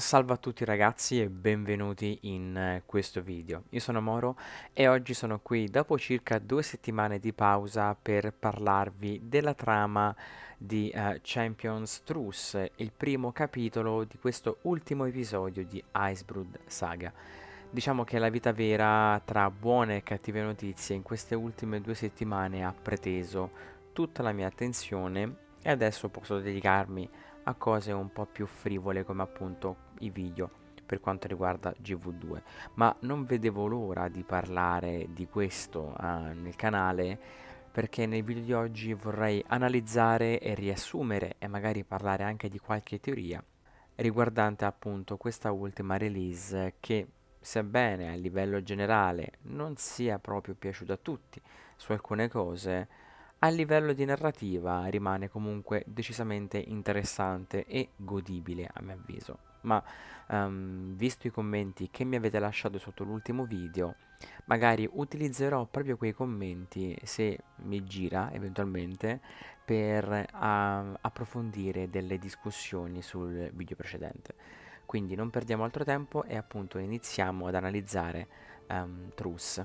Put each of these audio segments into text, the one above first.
Salve a tutti ragazzi e benvenuti in eh, questo video. Io sono Moro e oggi sono qui dopo circa due settimane di pausa per parlarvi della trama di uh, Champions Truce, il primo capitolo di questo ultimo episodio di Icebrood Saga. Diciamo che la vita vera tra buone e cattive notizie in queste ultime due settimane ha preteso tutta la mia attenzione e adesso posso dedicarmi a cose un po' più frivole come appunto i video per quanto riguarda GV2, ma non vedevo l'ora di parlare di questo eh, nel canale perché nel video di oggi vorrei analizzare e riassumere e magari parlare anche di qualche teoria riguardante appunto questa ultima release che sebbene a livello generale non sia proprio piaciuta a tutti su alcune cose a livello di narrativa rimane comunque decisamente interessante e godibile a mio avviso. Ma um, visto i commenti che mi avete lasciato sotto l'ultimo video, magari utilizzerò proprio quei commenti se mi gira eventualmente per uh, approfondire delle discussioni sul video precedente. Quindi non perdiamo altro tempo e appunto iniziamo ad analizzare um, Truss.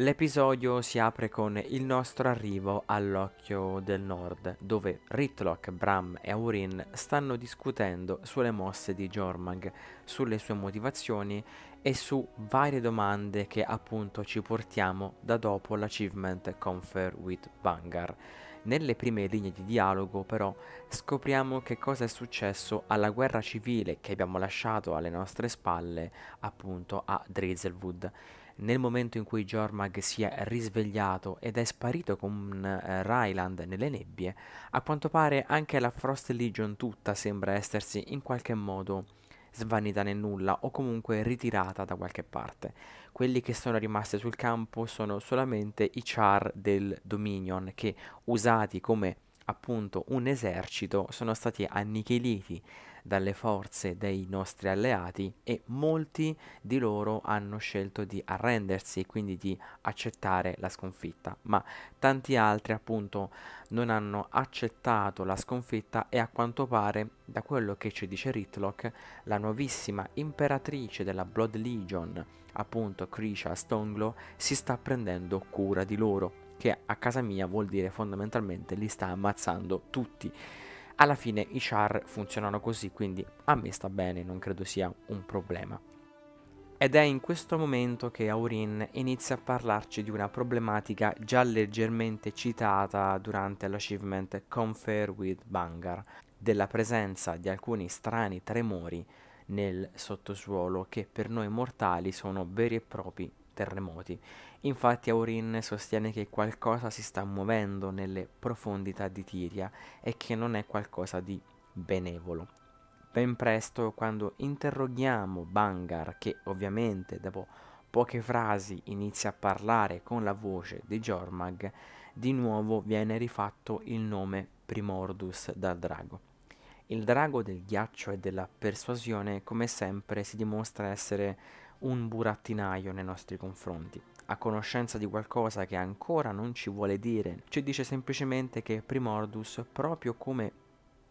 L'episodio si apre con il nostro arrivo all'Occhio del Nord, dove Ritlock, Bram e Aurin stanno discutendo sulle mosse di Jormang, sulle sue motivazioni e su varie domande che appunto ci portiamo da dopo l'achievement Confer with Vanguard. Nelle prime linee di dialogo però scopriamo che cosa è successo alla guerra civile che abbiamo lasciato alle nostre spalle appunto a Drizzlewood nel momento in cui Jormag si è risvegliato ed è sparito con eh, Ryland nelle nebbie, a quanto pare anche la Frost Legion tutta sembra essersi in qualche modo svanita nel nulla o comunque ritirata da qualche parte. Quelli che sono rimasti sul campo sono solamente i char del Dominion che usati come appunto un esercito sono stati annichiliti dalle forze dei nostri alleati e molti di loro hanno scelto di arrendersi e quindi di accettare la sconfitta, ma tanti altri appunto non hanno accettato la sconfitta e a quanto pare, da quello che ci dice Ritlock, la nuovissima imperatrice della Blood Legion, appunto Crisha Stonglo, si sta prendendo cura di loro, che a casa mia vuol dire fondamentalmente li sta ammazzando tutti alla fine i char funzionano così, quindi a me sta bene, non credo sia un problema. Ed è in questo momento che Aurin inizia a parlarci di una problematica già leggermente citata durante l'achievement Confer with Bangar, della presenza di alcuni strani tremori nel sottosuolo che per noi mortali sono veri e propri terremoti Infatti Aurin sostiene che qualcosa si sta muovendo nelle profondità di Tiria e che non è qualcosa di benevolo. Ben presto, quando interroghiamo Bangar, che ovviamente dopo poche frasi inizia a parlare con la voce di Jormag, di nuovo viene rifatto il nome Primordus dal drago. Il drago del ghiaccio e della persuasione, come sempre, si dimostra essere un burattinaio nei nostri confronti a conoscenza di qualcosa che ancora non ci vuole dire, ci dice semplicemente che Primordus, proprio come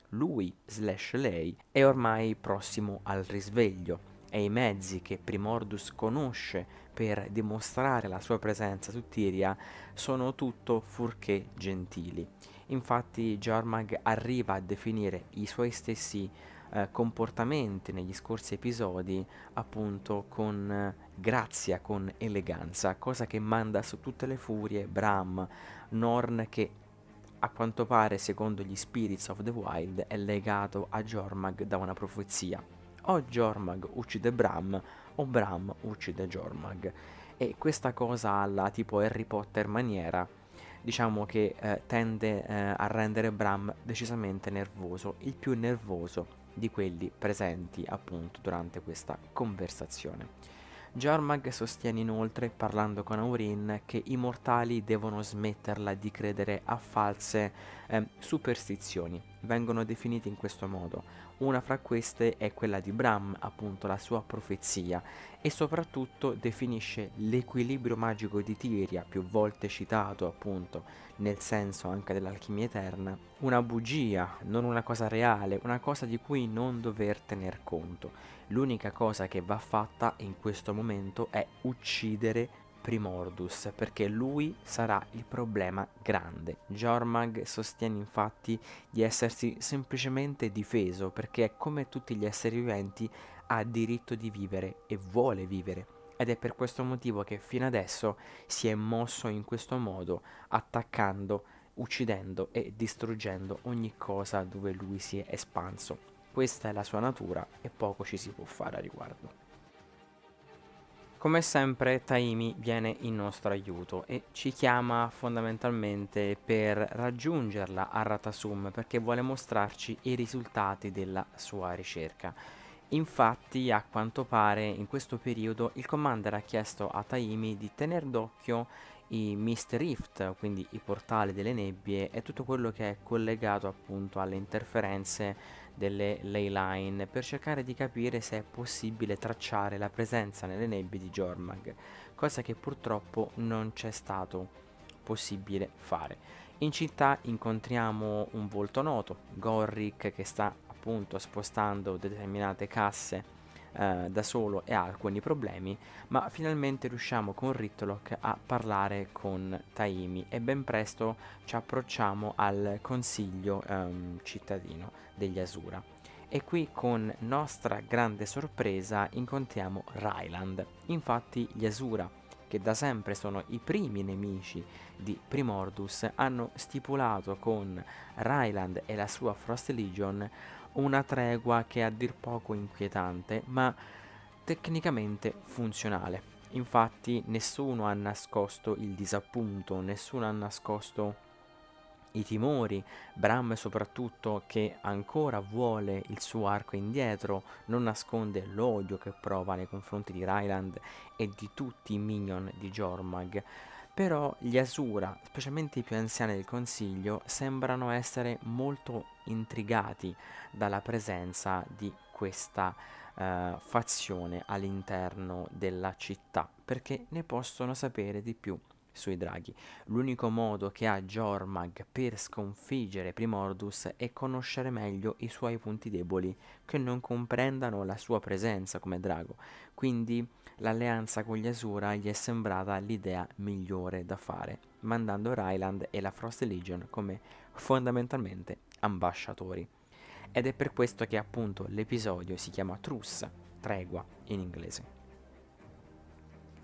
lui slash lei, è ormai prossimo al risveglio e i mezzi che Primordus conosce per dimostrare la sua presenza su Tiria sono tutto fuorché gentili. Infatti Jormag arriva a definire i suoi stessi eh, comportamenti negli scorsi episodi appunto con eh, grazia con eleganza, cosa che manda su tutte le furie Bram, Norn che a quanto pare, secondo gli Spirits of the Wild, è legato a Jormag da una profezia. O Jormag uccide Bram, o Bram uccide Jormag. E questa cosa alla tipo Harry Potter maniera, diciamo che eh, tende eh, a rendere Bram decisamente nervoso, il più nervoso di quelli presenti appunto durante questa conversazione. Jarmag sostiene inoltre, parlando con Aurin, che i mortali devono smetterla di credere a false eh, superstizioni, vengono definiti in questo modo, una fra queste è quella di Bram, appunto la sua profezia, e soprattutto definisce l'equilibrio magico di Tiria, più volte citato appunto nel senso anche dell'alchimia eterna, una bugia, non una cosa reale, una cosa di cui non dover tener conto. L'unica cosa che va fatta in questo momento è uccidere Primordus, perché lui sarà il problema grande. Jormag sostiene infatti di essersi semplicemente difeso, perché come tutti gli esseri viventi ha diritto di vivere e vuole vivere. Ed è per questo motivo che fino adesso si è mosso in questo modo, attaccando, uccidendo e distruggendo ogni cosa dove lui si è espanso. Questa è la sua natura e poco ci si può fare a riguardo. Come sempre Taimi viene in nostro aiuto e ci chiama fondamentalmente per raggiungerla a Ratasum perché vuole mostrarci i risultati della sua ricerca. Infatti a quanto pare in questo periodo il commander ha chiesto a Taimi di tenere d'occhio i Mist Rift, quindi i portali delle nebbie e tutto quello che è collegato appunto alle interferenze delle ley line per cercare di capire se è possibile tracciare la presenza nelle nebbie di Jormag, cosa che purtroppo non c'è stato possibile fare. In città incontriamo un volto noto, Gorrick che sta appunto spostando determinate casse eh, da solo e ha alcuni problemi, ma finalmente riusciamo con Ritlock a parlare con Taimi e ben presto ci approcciamo al consiglio ehm, cittadino degli Asura. E qui con nostra grande sorpresa incontriamo Ryland. Infatti gli Asura che da sempre sono i primi nemici di Primordus, hanno stipulato con Ryland e la sua Frost Legion una tregua che è a dir poco inquietante, ma tecnicamente funzionale. Infatti nessuno ha nascosto il disappunto, nessuno ha nascosto i timori, Bram soprattutto che ancora vuole il suo arco indietro, non nasconde l'odio che prova nei confronti di Ryland e di tutti i minion di Jormag. Però gli Asura, specialmente i più anziani del consiglio, sembrano essere molto intrigati dalla presenza di questa eh, fazione all'interno della città, perché ne possono sapere di più sui draghi. L'unico modo che ha Jormag per sconfiggere Primordus è conoscere meglio i suoi punti deboli che non comprendano la sua presenza come drago. Quindi l'alleanza con gli Asura gli è sembrata l'idea migliore da fare, mandando Ryland e la Frost Legion come fondamentalmente ambasciatori. Ed è per questo che appunto l'episodio si chiama Truce, tregua in inglese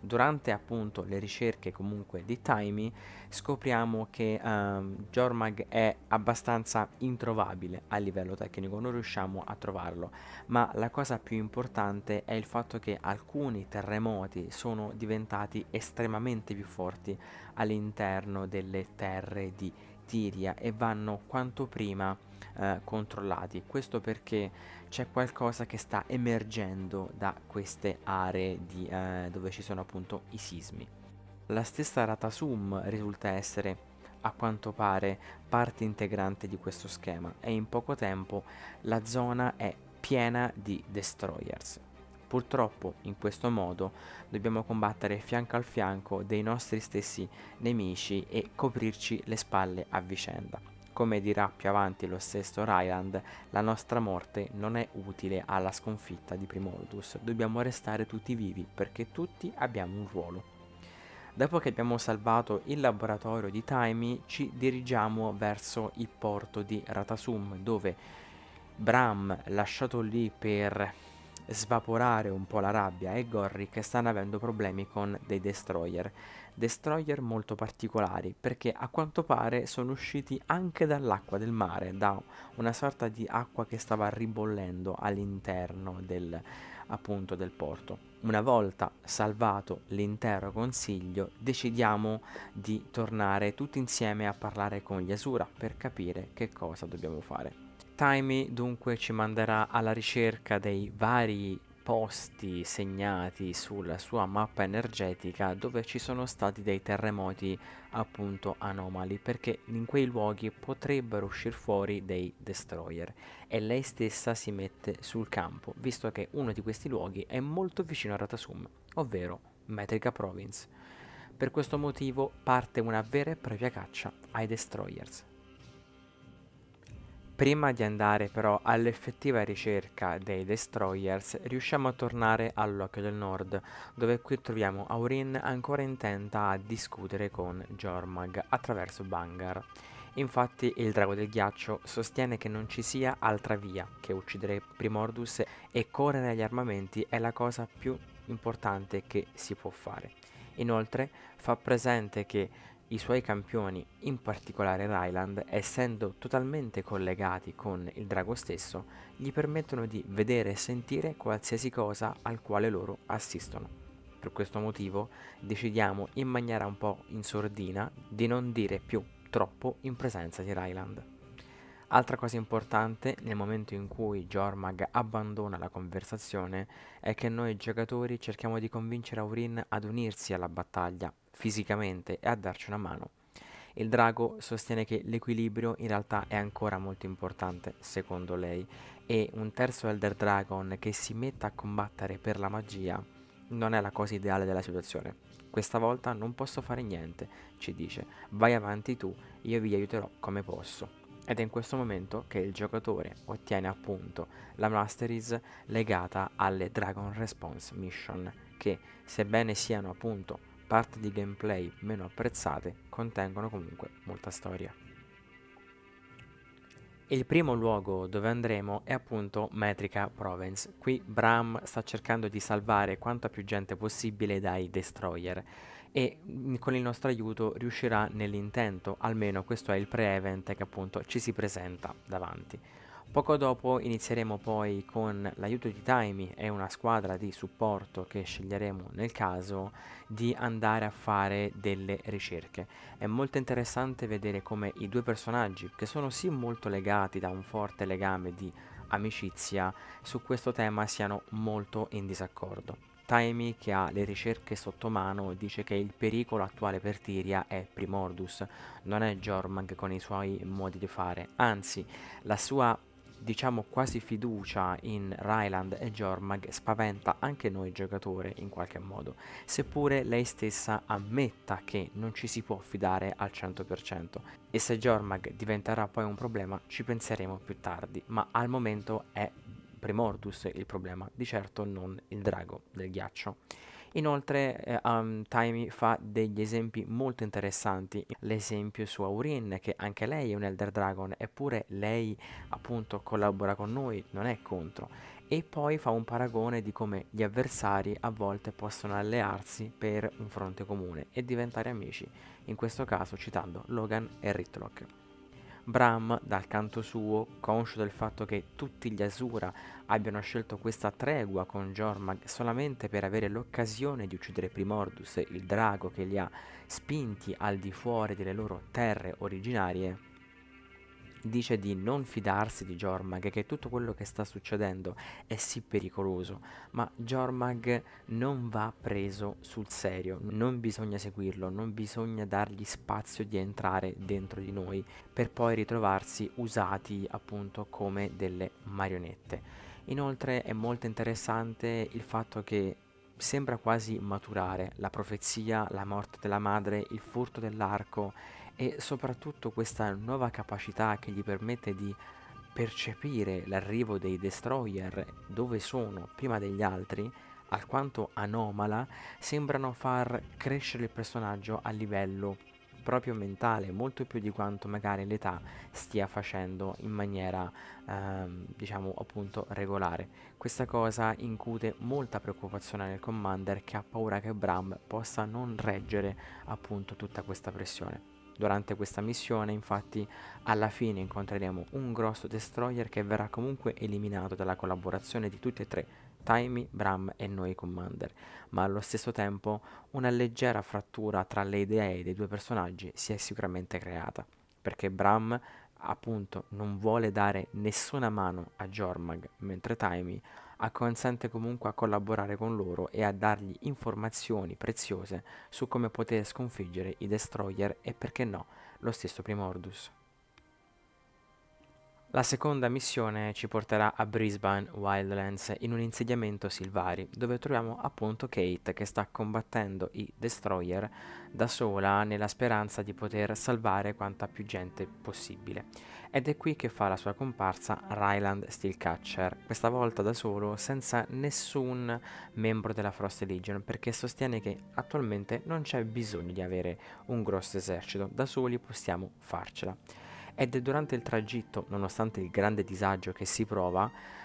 durante appunto le ricerche comunque di Timey scopriamo che um, Jormag è abbastanza introvabile a livello tecnico, non riusciamo a trovarlo, ma la cosa più importante è il fatto che alcuni terremoti sono diventati estremamente più forti all'interno delle terre di Tiria e vanno quanto prima eh, controllati. Questo perché c'è qualcosa che sta emergendo da queste aree di, eh, dove ci sono appunto i sismi. La stessa Ratasum risulta essere a quanto pare parte integrante di questo schema e in poco tempo la zona è piena di destroyers. Purtroppo in questo modo dobbiamo combattere fianco al fianco dei nostri stessi nemici e coprirci le spalle a vicenda. Come dirà più avanti lo stesso Ryland, la nostra morte non è utile alla sconfitta di Primordus, dobbiamo restare tutti vivi perché tutti abbiamo un ruolo. Dopo che abbiamo salvato il laboratorio di Taimi, ci dirigiamo verso il porto di Ratasum, dove Bram, lasciato lì per svaporare un po' la rabbia, e Gorrick stanno avendo problemi con dei destroyer destroyer molto particolari perché a quanto pare sono usciti anche dall'acqua del mare, da una sorta di acqua che stava ribollendo all'interno del, appunto, del porto. Una volta salvato l'intero consiglio decidiamo di tornare tutti insieme a parlare con gli Asura per capire che cosa dobbiamo fare. Timey dunque ci manderà alla ricerca dei vari posti segnati sulla sua mappa energetica dove ci sono stati dei terremoti appunto anomali perché in quei luoghi potrebbero uscire fuori dei destroyer e lei stessa si mette sul campo visto che uno di questi luoghi è molto vicino a Ratasum ovvero Metrica Province per questo motivo parte una vera e propria caccia ai destroyers Prima di andare però all'effettiva ricerca dei destroyers, riusciamo a tornare all'Occhio del Nord, dove qui troviamo Aurin ancora intenta a discutere con Jormag attraverso Bangar. Infatti il drago del ghiaccio sostiene che non ci sia altra via che uccidere Primordus e correre agli armamenti è la cosa più importante che si può fare. Inoltre fa presente che i suoi campioni, in particolare Ryland, essendo totalmente collegati con il drago stesso, gli permettono di vedere e sentire qualsiasi cosa al quale loro assistono. Per questo motivo decidiamo in maniera un po' in sordina di non dire più troppo in presenza di Ryland. Altra cosa importante nel momento in cui Jormag abbandona la conversazione è che noi giocatori cerchiamo di convincere Aurin ad unirsi alla battaglia fisicamente e a darci una mano. Il drago sostiene che l'equilibrio in realtà è ancora molto importante, secondo lei, e un terzo Elder Dragon che si metta a combattere per la magia non è la cosa ideale della situazione. Questa volta non posso fare niente, ci dice, vai avanti tu, io vi aiuterò come posso. Ed è in questo momento che il giocatore ottiene appunto la Masteries legata alle Dragon Response Mission, che sebbene siano appunto parti di gameplay meno apprezzate contengono comunque molta storia. Il primo luogo dove andremo è appunto Metrica Province. Qui Bram sta cercando di salvare quanta più gente possibile dai destroyer e mm, con il nostro aiuto riuscirà nell'intento, almeno questo è il pre-event che appunto ci si presenta davanti. Poco dopo inizieremo poi con l'aiuto di Timey e una squadra di supporto che sceglieremo nel caso di andare a fare delle ricerche. È molto interessante vedere come i due personaggi, che sono sì molto legati da un forte legame di amicizia, su questo tema siano molto in disaccordo. Timey, che ha le ricerche sotto mano, dice che il pericolo attuale per Tyria è Primordus, non è Jormag con i suoi modi di fare, anzi la sua diciamo quasi fiducia in Ryland e Jormag spaventa anche noi giocatori in qualche modo, seppure lei stessa ammetta che non ci si può fidare al 100%. E se Jormag diventerà poi un problema ci penseremo più tardi, ma al momento è Primordus il problema, di certo non il drago del ghiaccio. Inoltre eh, um, Taimi fa degli esempi molto interessanti, l'esempio su Aurin che anche lei è un Elder Dragon eppure lei appunto collabora con noi, non è contro e poi fa un paragone di come gli avversari a volte possono allearsi per un fronte comune e diventare amici, in questo caso citando Logan e Ritlock. Bram, dal canto suo, conscio del fatto che tutti gli Asura abbiano scelto questa tregua con Jormag solamente per avere l'occasione di uccidere Primordus, il drago che li ha spinti al di fuori delle loro terre originarie, dice di non fidarsi di Jormag, che tutto quello che sta succedendo è sì pericoloso, ma Jormag non va preso sul serio, non bisogna seguirlo, non bisogna dargli spazio di entrare dentro di noi per poi ritrovarsi usati appunto come delle marionette. Inoltre è molto interessante il fatto che sembra quasi maturare la profezia, la morte della madre, il furto dell'arco e soprattutto questa nuova capacità che gli permette di percepire l'arrivo dei destroyer dove sono prima degli altri, alquanto anomala, sembrano far crescere il personaggio a livello proprio mentale, molto più di quanto magari l'età stia facendo in maniera ehm, diciamo appunto regolare. Questa cosa incute molta preoccupazione nel commander che ha paura che Bram possa non reggere appunto tutta questa pressione. Durante questa missione infatti alla fine incontreremo un grosso destroyer che verrà comunque eliminato dalla collaborazione di tutti e tre, Taimi, Bram e noi Commander, ma allo stesso tempo una leggera frattura tra le idee dei due personaggi si è sicuramente creata, perché Bram appunto non vuole dare nessuna mano a Jormag, mentre Taimi acconsente comunque a collaborare con loro e a dargli informazioni preziose su come poter sconfiggere i destroyer e perché no lo stesso Primordus. La seconda missione ci porterà a Brisbane Wildlands in un insediamento Silvari, dove troviamo appunto Kate che sta combattendo i destroyer da sola nella speranza di poter salvare quanta più gente possibile. Ed è qui che fa la sua comparsa Ryland Steelcatcher, questa volta da solo senza nessun membro della Frost Legion, perché sostiene che attualmente non c'è bisogno di avere un grosso esercito, da soli possiamo farcela ed è durante il tragitto, nonostante il grande disagio che si prova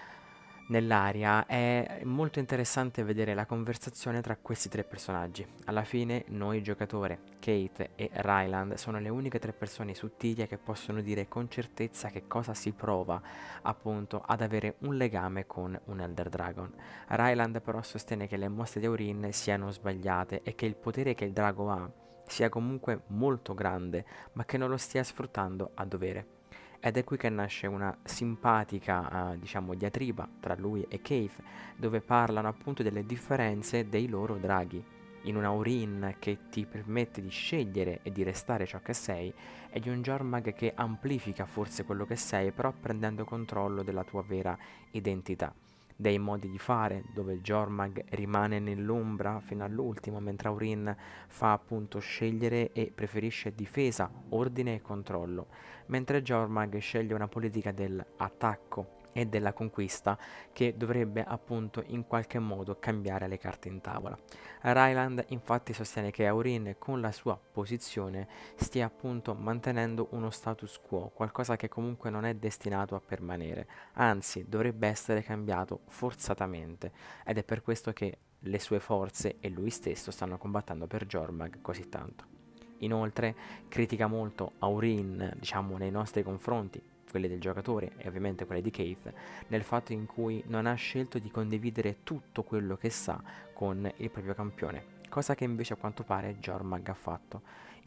nell'aria, è molto interessante vedere la conversazione tra questi tre personaggi. Alla fine noi giocatore, Kate e Ryland sono le uniche tre persone su Tiria che possono dire con certezza che cosa si prova appunto ad avere un legame con un Elder Dragon. Ryland però sostiene che le mosse di Aurin siano sbagliate e che il potere che il drago ha sia comunque molto grande, ma che non lo stia sfruttando a dovere. Ed è qui che nasce una simpatica, eh, diciamo, diatriba tra lui e Cave, dove parlano appunto delle differenze dei loro draghi. In una Urin che ti permette di scegliere e di restare ciò che sei, e di un Jormag che amplifica forse quello che sei, però prendendo controllo della tua vera identità dei modi di fare, dove Jormag rimane nell'ombra fino all'ultimo, mentre Aurin fa appunto scegliere e preferisce difesa, ordine e controllo, mentre Jormag sceglie una politica dell'attacco, e della conquista che dovrebbe appunto in qualche modo cambiare le carte in tavola. Ryland infatti sostiene che Aurin con la sua posizione stia appunto mantenendo uno status quo, qualcosa che comunque non è destinato a permanere, anzi dovrebbe essere cambiato forzatamente ed è per questo che le sue forze e lui stesso stanno combattendo per Jormag così tanto. Inoltre critica molto Aurin, diciamo, nei nostri confronti, quelle del giocatore e ovviamente quelle di Keith, nel fatto in cui non ha scelto di condividere tutto quello che sa con il proprio campione, cosa che invece a quanto pare Jormag ha fatto.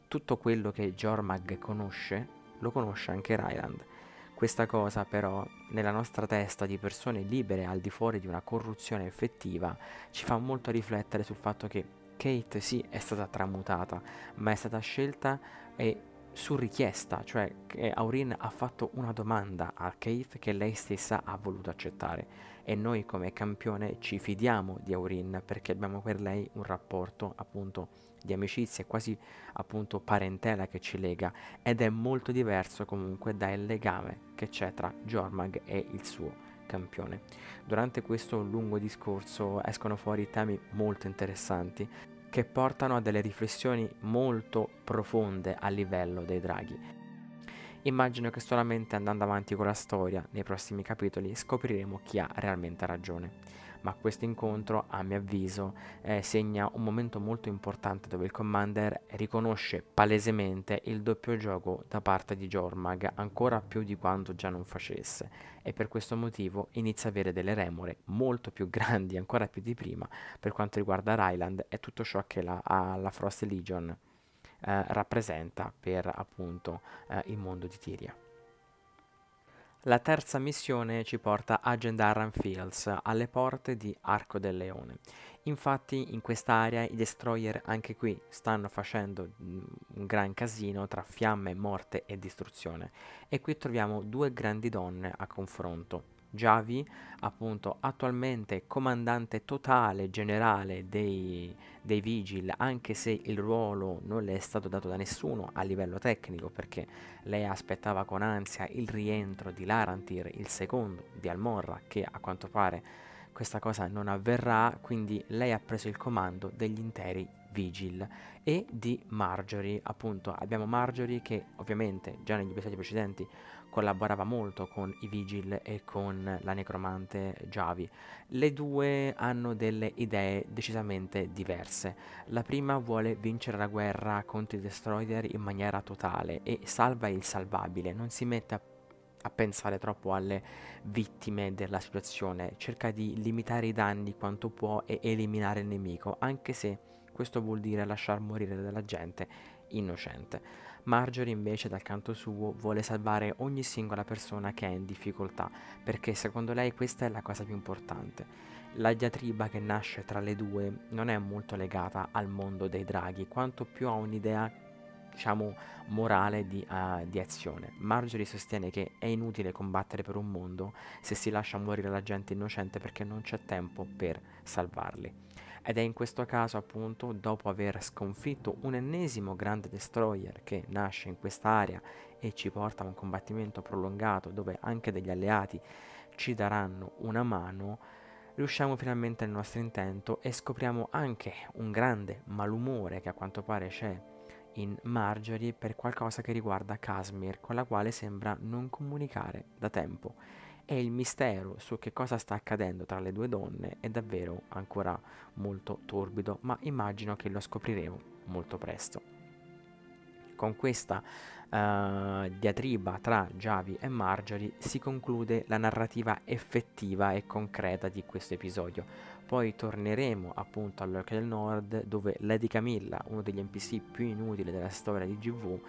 Tutto quello che Jormag conosce lo conosce anche Ryland. Questa cosa però nella nostra testa di persone libere al di fuori di una corruzione effettiva ci fa molto riflettere sul fatto che Kate sì è stata tramutata, ma è stata scelta e su richiesta, cioè Aurin ha fatto una domanda a Keith che lei stessa ha voluto accettare e noi come campione ci fidiamo di Aurin perché abbiamo per lei un rapporto appunto di amicizia, quasi appunto parentela che ci lega ed è molto diverso comunque dal legame che c'è tra Jormag e il suo campione. Durante questo lungo discorso escono fuori temi molto interessanti che portano a delle riflessioni molto profonde a livello dei draghi. Immagino che solamente andando avanti con la storia, nei prossimi capitoli, scopriremo chi ha realmente ragione ma questo incontro a mio avviso eh, segna un momento molto importante dove il Commander riconosce palesemente il doppio gioco da parte di Jormag ancora più di quanto già non facesse e per questo motivo inizia a avere delle remore molto più grandi, ancora più di prima, per quanto riguarda Ryland e tutto ciò che la, la Frost Legion eh, rappresenta per appunto eh, il mondo di Tyria. La terza missione ci porta a Gendarran Fields, alle porte di Arco del Leone. Infatti in quest'area i destroyer anche qui stanno facendo mm, un gran casino tra fiamme, morte e distruzione. E qui troviamo due grandi donne a confronto. Javi, appunto attualmente comandante totale generale dei, dei Vigil, anche se il ruolo non le è stato dato da nessuno a livello tecnico, perché lei aspettava con ansia il rientro di Larantir, il secondo di Almorra, che a quanto pare questa cosa non avverrà, quindi lei ha preso il comando degli interi Vigil e di Marjorie, appunto abbiamo Marjorie che ovviamente già negli episodi precedenti collaborava molto con i Vigil e con la necromante Javi. Le due hanno delle idee decisamente diverse. La prima vuole vincere la guerra contro i destroyer in maniera totale e salva il salvabile, non si mette a a pensare troppo alle vittime della situazione, cerca di limitare i danni quanto può e eliminare il nemico, anche se questo vuol dire lasciar morire della gente innocente. Marjorie invece dal canto suo vuole salvare ogni singola persona che è in difficoltà, perché secondo lei questa è la cosa più importante. La diatriba che nasce tra le due non è molto legata al mondo dei draghi, quanto più a un'idea diciamo, morale di, uh, di, azione. Marjorie sostiene che è inutile combattere per un mondo se si lascia morire la gente innocente perché non c'è tempo per salvarli ed è in questo caso appunto dopo aver sconfitto un ennesimo grande destroyer che nasce in quest'area e ci porta a un combattimento prolungato dove anche degli alleati ci daranno una mano, riusciamo finalmente al nostro intento e scopriamo anche un grande malumore che a quanto pare c'è in Marjorie per qualcosa che riguarda Casimir, con la quale sembra non comunicare da tempo e il mistero su che cosa sta accadendo tra le due donne è davvero ancora molto torbido, ma immagino che lo scopriremo molto presto. Con questa uh, diatriba tra Javi e Marjorie si conclude la narrativa effettiva e concreta di questo episodio. Poi torneremo appunto all'Orca del Nord dove Lady Camilla, uno degli NPC più inutili della storia di GV,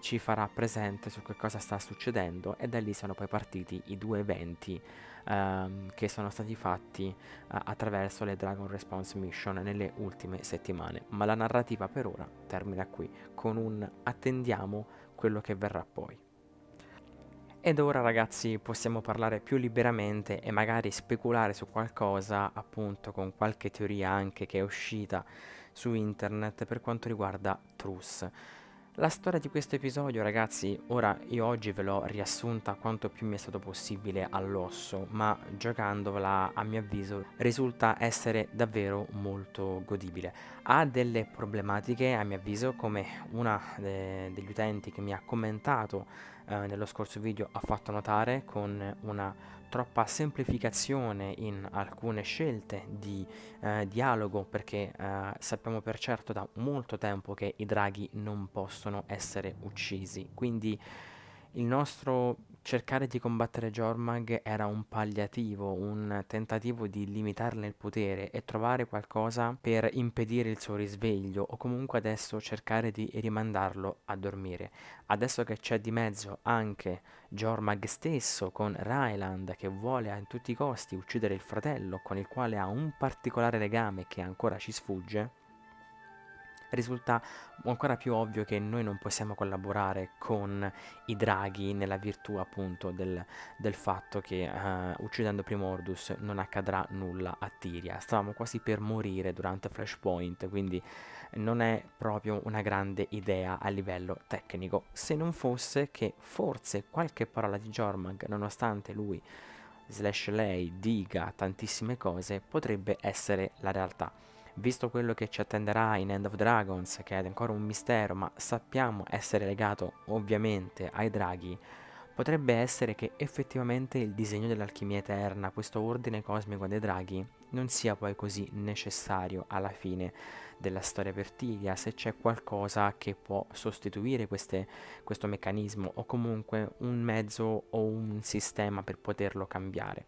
ci farà presente su che cosa sta succedendo e da lì sono poi partiti i due eventi ehm, che sono stati fatti eh, attraverso le Dragon Response Mission nelle ultime settimane. Ma la narrativa per ora termina qui con un attendiamo quello che verrà poi. Ed ora ragazzi possiamo parlare più liberamente e magari speculare su qualcosa appunto con qualche teoria anche che è uscita su internet per quanto riguarda Truss. La storia di questo episodio ragazzi, ora io oggi ve l'ho riassunta quanto più mi è stato possibile all'osso, ma giocandovela a mio avviso risulta essere davvero molto godibile. Ha delle problematiche a mio avviso come una eh, degli utenti che mi ha commentato eh, nello scorso video ha fatto notare con una troppa semplificazione in alcune scelte di eh, dialogo perché eh, sappiamo per certo da molto tempo che i draghi non possono essere uccisi quindi il nostro cercare di combattere Jormag era un palliativo, un tentativo di limitarne il potere e trovare qualcosa per impedire il suo risveglio o comunque adesso cercare di rimandarlo a dormire. Adesso che c'è di mezzo anche Jormag stesso con Ryland che vuole a tutti i costi uccidere il fratello con il quale ha un particolare legame che ancora ci sfugge, risulta ancora più ovvio che noi non possiamo collaborare con i draghi nella virtù appunto del, del fatto che uh, uccidendo Primordus non accadrà nulla a Tyria. Stavamo quasi per morire durante Flashpoint, quindi non è proprio una grande idea a livello tecnico, se non fosse che forse qualche parola di Jormag, nonostante lui slash lei dica tantissime cose, potrebbe essere la realtà visto quello che ci attenderà in End of Dragons, che è ancora un mistero, ma sappiamo essere legato ovviamente ai draghi, potrebbe essere che effettivamente il disegno dell'alchimia eterna, questo ordine cosmico dei draghi, non sia poi così necessario alla fine della storia vertiglia, se c'è qualcosa che può sostituire queste, questo meccanismo o comunque un mezzo o un sistema per poterlo cambiare.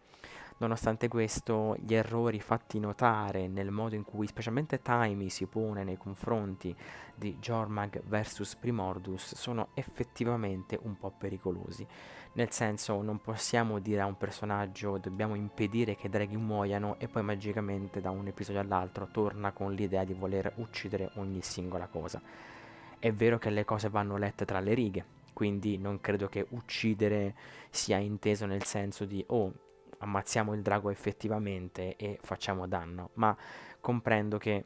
Nonostante questo, gli errori fatti notare nel modo in cui specialmente Timey si pone nei confronti di Jormag vs Primordus sono effettivamente un po' pericolosi. Nel senso, non possiamo dire a un personaggio dobbiamo impedire che i draghi muoiano e poi magicamente da un episodio all'altro torna con l'idea di voler uccidere ogni singola cosa. È vero che le cose vanno lette tra le righe, quindi non credo che uccidere sia inteso nel senso di oh ammazziamo il drago effettivamente e facciamo danno, ma comprendo che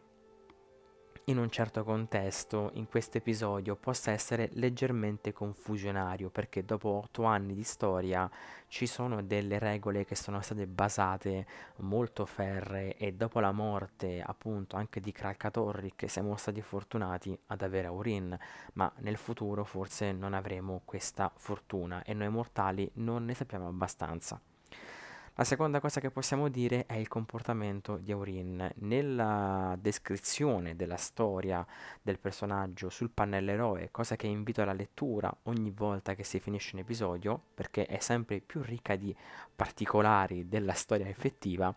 in un certo contesto, in questo episodio, possa essere leggermente confusionario, perché dopo otto anni di storia ci sono delle regole che sono state basate molto ferre e dopo la morte appunto anche di Krakatorik siamo stati fortunati ad avere Aurin, ma nel futuro forse non avremo questa fortuna e noi mortali non ne sappiamo abbastanza. La seconda cosa che possiamo dire è il comportamento di Aurin. Nella descrizione della storia del personaggio sul pannello eroe, cosa che invito alla lettura ogni volta che si finisce un episodio, perché è sempre più ricca di particolari della storia effettiva,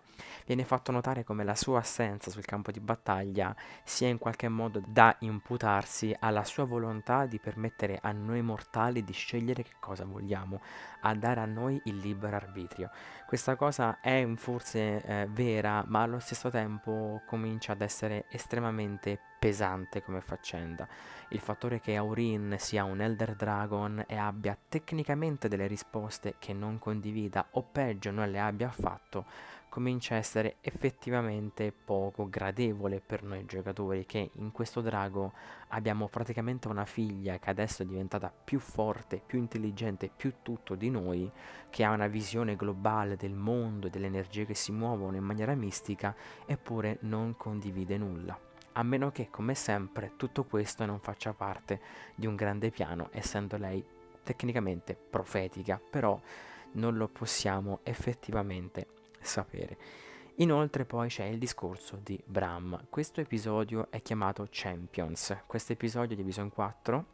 viene fatto notare come la sua assenza sul campo di battaglia sia in qualche modo da imputarsi alla sua volontà di permettere a noi mortali di scegliere che cosa vogliamo, a dare a noi il libero arbitrio. Questa cosa è forse eh, vera, ma allo stesso tempo comincia ad essere estremamente pesante come faccenda. Il fattore che Aurin sia un Elder Dragon e abbia tecnicamente delle risposte che non condivida o peggio non le abbia affatto comincia a essere effettivamente poco gradevole per noi giocatori che in questo drago abbiamo praticamente una figlia che adesso è diventata più forte, più intelligente, più tutto di noi, che ha una visione globale del mondo e delle energie che si muovono in maniera mistica, eppure non condivide nulla. A meno che, come sempre, tutto questo non faccia parte di un grande piano, essendo lei tecnicamente profetica, però non lo possiamo effettivamente sapere. Inoltre poi c'è il discorso di Bram. Questo episodio è chiamato Champions. Questo episodio diviso in 4,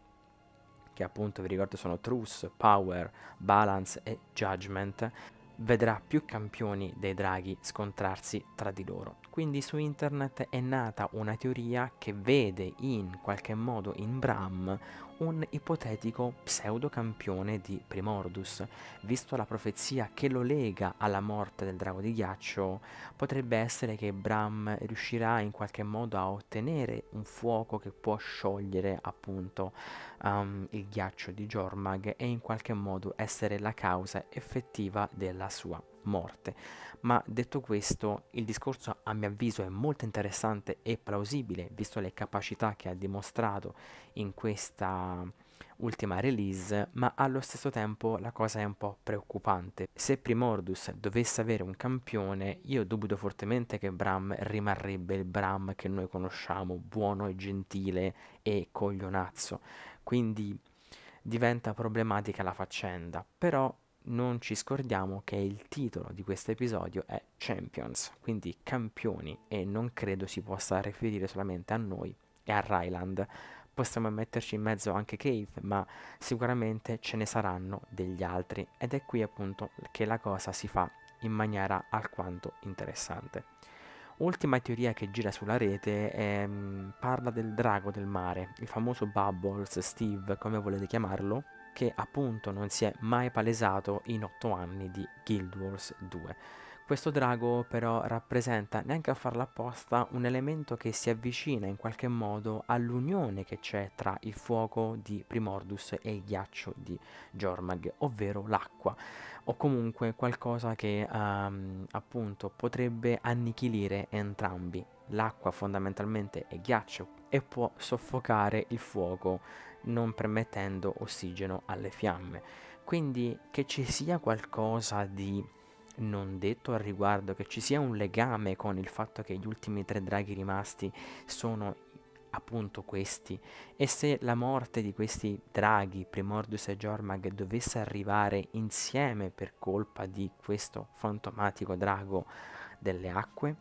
che appunto vi ricordo sono Truth, Power, Balance e Judgment, vedrà più campioni dei draghi scontrarsi tra di loro. Quindi su internet è nata una teoria che vede in qualche modo in Bram un ipotetico pseudocampione di Primordus. Visto la profezia che lo lega alla morte del drago di ghiaccio, potrebbe essere che Bram riuscirà in qualche modo a ottenere un fuoco che può sciogliere appunto um, il ghiaccio di Jormag e in qualche modo essere la causa effettiva della sua morte. Ma detto questo, il discorso a mio avviso è molto interessante e plausibile, visto le capacità che ha dimostrato in questa ultima release, ma allo stesso tempo la cosa è un po' preoccupante. Se Primordus dovesse avere un campione, io dubito fortemente che Bram rimarrebbe il Bram che noi conosciamo, buono e gentile e coglionazzo. Quindi diventa problematica la faccenda, però non ci scordiamo che il titolo di questo episodio è Champions, quindi campioni, e non credo si possa riferire solamente a noi e a Ryland. Possiamo metterci in mezzo anche Cave, ma sicuramente ce ne saranno degli altri, ed è qui appunto che la cosa si fa in maniera alquanto interessante. Ultima teoria che gira sulla rete è, mm, parla del drago del mare, il famoso Bubbles, Steve, come volete chiamarlo, che appunto non si è mai palesato in 8 anni di Guild Wars 2. Questo drago però rappresenta, neanche a farla apposta, un elemento che si avvicina in qualche modo all'unione che c'è tra il fuoco di Primordus e il ghiaccio di Jormag, ovvero l'acqua, o comunque qualcosa che um, appunto potrebbe annichilire entrambi L'acqua fondamentalmente è ghiaccio e può soffocare il fuoco non permettendo ossigeno alle fiamme. Quindi che ci sia qualcosa di non detto al riguardo, che ci sia un legame con il fatto che gli ultimi tre draghi rimasti sono appunto questi e se la morte di questi draghi Primordus e Jormag dovesse arrivare insieme per colpa di questo fantomatico drago delle acque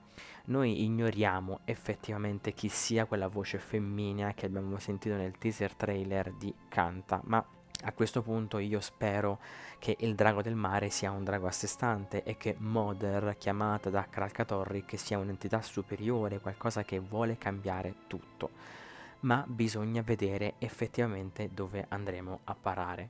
noi ignoriamo effettivamente chi sia quella voce femminea che abbiamo sentito nel teaser trailer di Canta, ma a questo punto io spero che il drago del mare sia un drago a sé stante e che Mother, chiamata da Krakatorik, sia un'entità superiore, qualcosa che vuole cambiare tutto. Ma bisogna vedere effettivamente dove andremo a parare.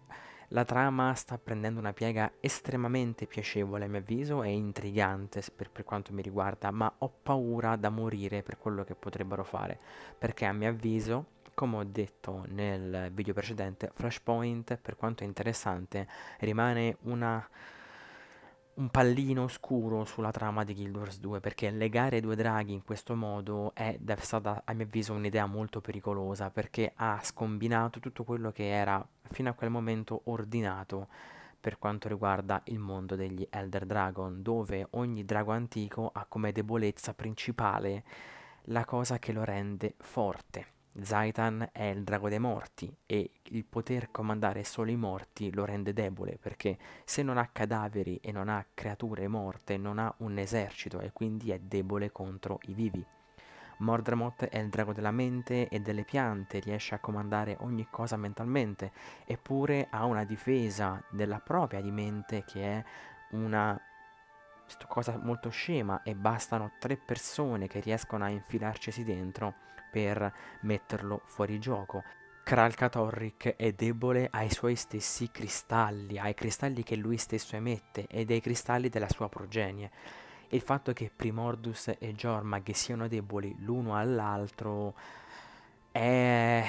La trama sta prendendo una piega estremamente piacevole a mio avviso e intrigante per, per, quanto mi riguarda, ma ho paura da morire per quello che potrebbero fare, perché a mio avviso, come ho detto nel video precedente, Flashpoint, per quanto interessante, rimane una un pallino scuro sulla trama di Guild Wars 2 perché legare due draghi in questo modo è stata a mio avviso un'idea molto pericolosa perché ha scombinato tutto quello che era fino a quel momento ordinato per quanto riguarda il mondo degli Elder Dragon dove ogni drago antico ha come debolezza principale la cosa che lo rende forte Zaitan è il drago dei morti e il poter comandare solo i morti lo rende debole perché se non ha cadaveri e non ha creature morte non ha un esercito e quindi è debole contro i vivi. Mordramoth è il drago della mente e delle piante, riesce a comandare ogni cosa mentalmente, eppure ha una difesa della propria di mente che è una cosa molto scema e bastano tre persone che riescono a infilarcisi dentro per metterlo fuori gioco. Kralkatorrik è debole ai suoi stessi cristalli, ai cristalli che lui stesso emette e dei cristalli della sua progenie. Il fatto che Primordus e Jormag siano deboli l'uno all'altro è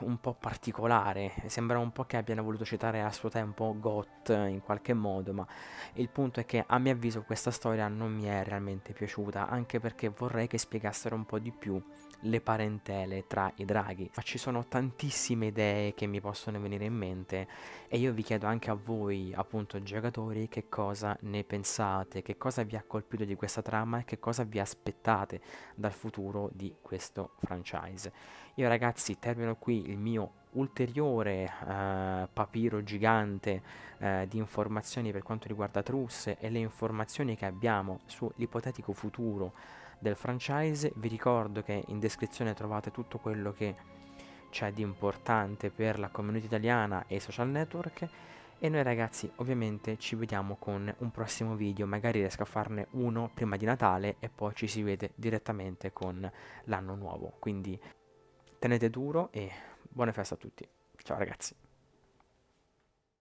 un po' particolare. Sembra un po' che abbiano voluto citare a suo tempo Gott in qualche modo, ma il punto è che a mio avviso questa storia non mi è realmente piaciuta, anche perché vorrei che spiegassero un po' di più le parentele tra i draghi. Ma ci sono tantissime idee che mi possono venire in mente e io vi chiedo anche a voi, appunto giocatori, che cosa ne pensate, che cosa vi ha colpito di questa trama e che cosa vi aspettate dal futuro di questo franchise. Io ragazzi termino qui il mio ulteriore eh, papiro gigante eh, di informazioni per quanto riguarda Truss e le informazioni che abbiamo sull'ipotetico futuro del franchise. Vi ricordo che in descrizione trovate tutto quello che c'è di importante per la community italiana e i social network e noi ragazzi ovviamente ci vediamo con un prossimo video, magari riesco a farne uno prima di Natale e poi ci si vede direttamente con l'anno nuovo. Quindi tenete duro e buone feste a tutti. Ciao ragazzi.